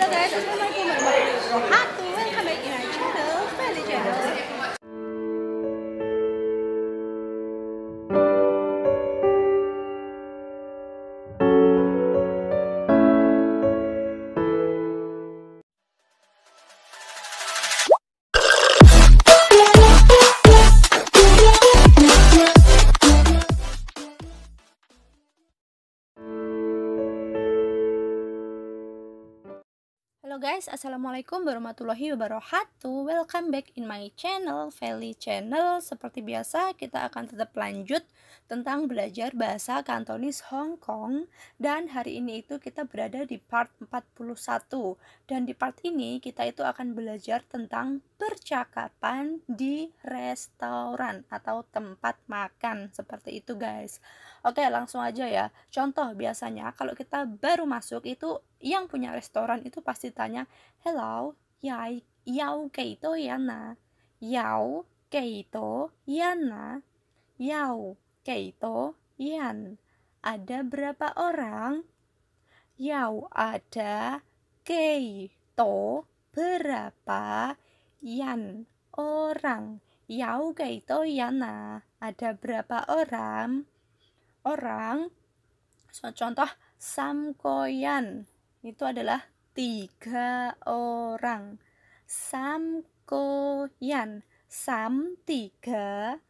Hello guys, assalamualaikum warahmatullahi wabarakatuh. Kan guys, Assalamualaikum warahmatullahi wabarakatuh Welcome back in my channel, Feli Channel Seperti biasa, kita akan tetap lanjut tentang belajar bahasa Kantonis Hong Kong Dan hari ini itu kita berada di part 41 Dan di part ini kita itu akan belajar tentang percakapan di restoran atau tempat makan Seperti itu guys Oke langsung aja ya Contoh biasanya kalau kita baru masuk itu yang punya restoran itu pasti tanya hello ya yau keito yana yau keito yana yau keito yan ada berapa orang yau ada keito berapa yan orang yau keito yana ada berapa orang orang so, contoh samkoyan itu adalah tiga orang Sam Ko Yan Sam tiga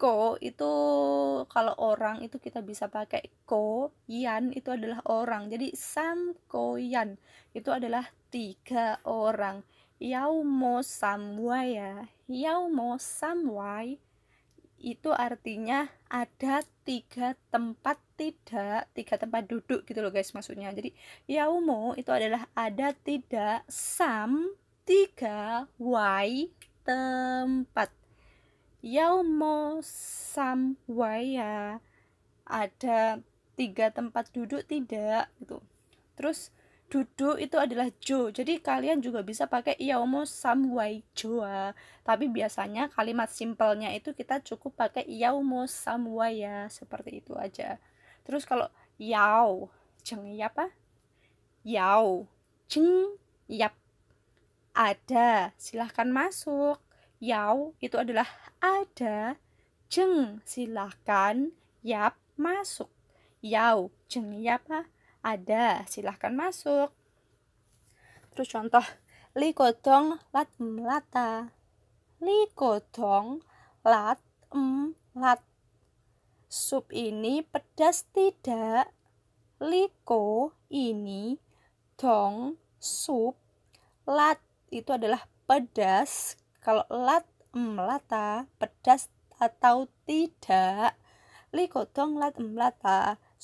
Ko itu kalau orang itu kita bisa pakai Ko Yan itu adalah orang jadi Sam Ko Yan itu adalah tiga orang Yaumo samwa ya Yaumo Samwai itu artinya ada tiga tempat tidak tiga tempat duduk gitu loh guys maksudnya jadi yaumu itu adalah ada tidak sam tiga y tempat yaumu sam ya ada tiga tempat duduk tidak gitu terus duduk itu adalah jo. Jadi kalian juga bisa pakai iaomo samwai joa. Tapi biasanya kalimat simpelnya itu kita cukup pakai iaomo samwai ya, seperti itu aja. Terus kalau yao, jeng ya apa? Yao, jeng yap. Ada, silahkan masuk. Yao itu adalah ada, jeng silahkan, yap masuk. Yao, jeng iya apa ada, silahkan masuk. Terus contoh, li kodong lat melata. Li kodong lat em lat. Sup ini pedas tidak? Liko ini dong sup lat itu adalah pedas. Kalau lat em pedas atau tidak? Liko dong lat em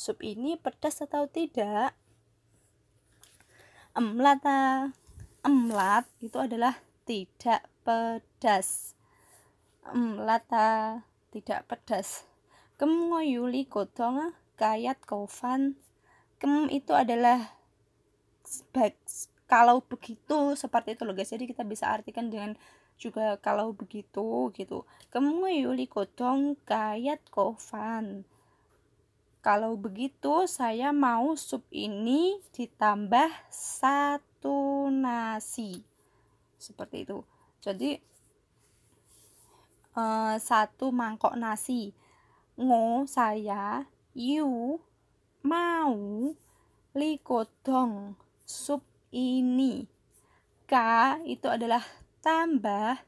sup ini pedas atau tidak emlat emlat itu adalah tidak pedas emlat tidak pedas kem ngoyuli kodong ah, kayat kofan kem itu adalah baik kalau begitu seperti itu loh guys jadi kita bisa artikan dengan juga kalau begitu gitu kemu yuli kodong kayat kofan kalau begitu saya mau sup ini ditambah satu nasi. Seperti itu. Jadi uh, satu mangkok nasi. Ngo saya you mau likodong sup ini. K itu adalah tambah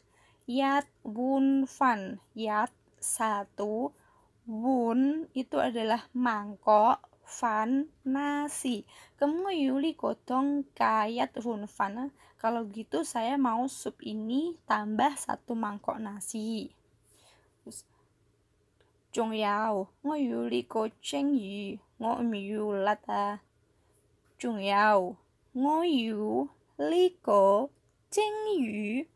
yat wunfan. Yat satu Bun itu adalah mangkok, fan nasi. yuli gotong kayat run fan. Kalau gitu saya mau sup ini tambah satu mangkok nasi. Terus yau, yao, ngoyuli goceng yu, ngomiu lata. yau, yao, ngoyu liko ceng yu,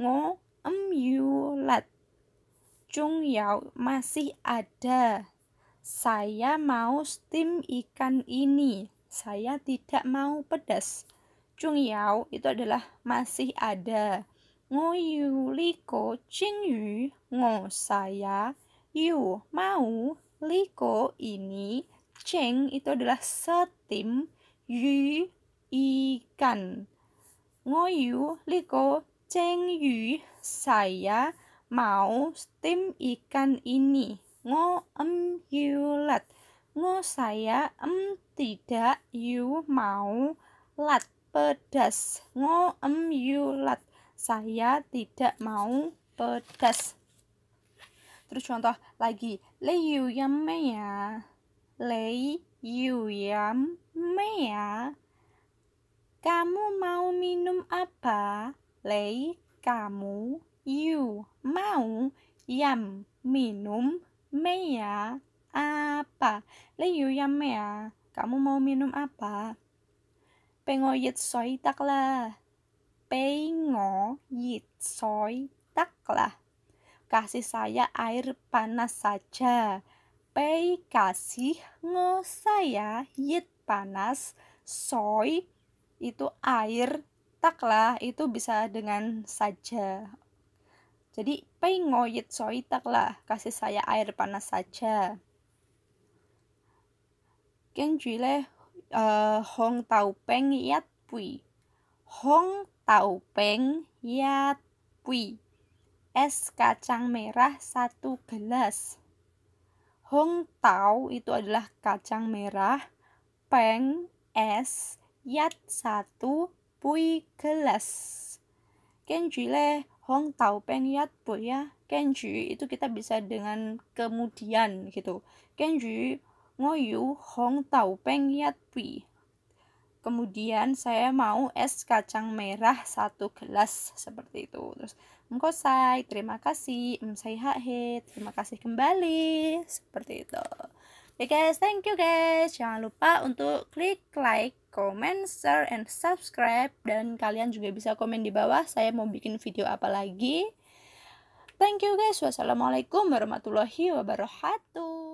ngo em yu Chung Yao masih ada. Saya mau steam ikan ini. Saya tidak mau pedas. Chung Yao itu adalah masih ada. Ngo Yu Liko Ching Yu Ngo saya Yu mau Liko ini Ching itu adalah steam Yu ikan. Ngo Yu Liko ching Yu saya mau steam ikan ini. Ngo em yulat. Ngo saya em tidak you mau lat pedas. Ngo em yulat. Saya tidak mau pedas. Terus contoh lagi, le yu yam me ya. Le yu yam me ya. Kamu mau minum apa? Le kamu you mau yam minum meya apa? you yam meya kamu mau minum apa? Pengo yit soy tak lah. Pengo yit soy tak lah. Kasih saya air panas saja. Pei kasih ngo saya yit panas soy itu air taklah itu bisa dengan saja jadi pengoyit soitak lah, kasih saya air panas saja. Keng jule uh, eh, hong tau peng yat pui. Hong tau peng yat pui. Es kacang merah satu gelas. Hong tau itu adalah kacang merah, peng es yat satu pui gelas. Ken jule Hong Tao Peng Yat Bo ya Kenji itu kita bisa dengan kemudian gitu Kenji Ngoyu Hong Tao Peng Yat kemudian saya mau es kacang merah satu gelas seperti itu terus mengkosai terima kasih saya terima kasih kembali seperti itu Oke okay guys, thank you guys. Jangan lupa untuk klik like, comment, share, and subscribe. Dan kalian juga bisa komen di bawah saya mau bikin video apa lagi. Thank you guys. Wassalamualaikum warahmatullahi wabarakatuh.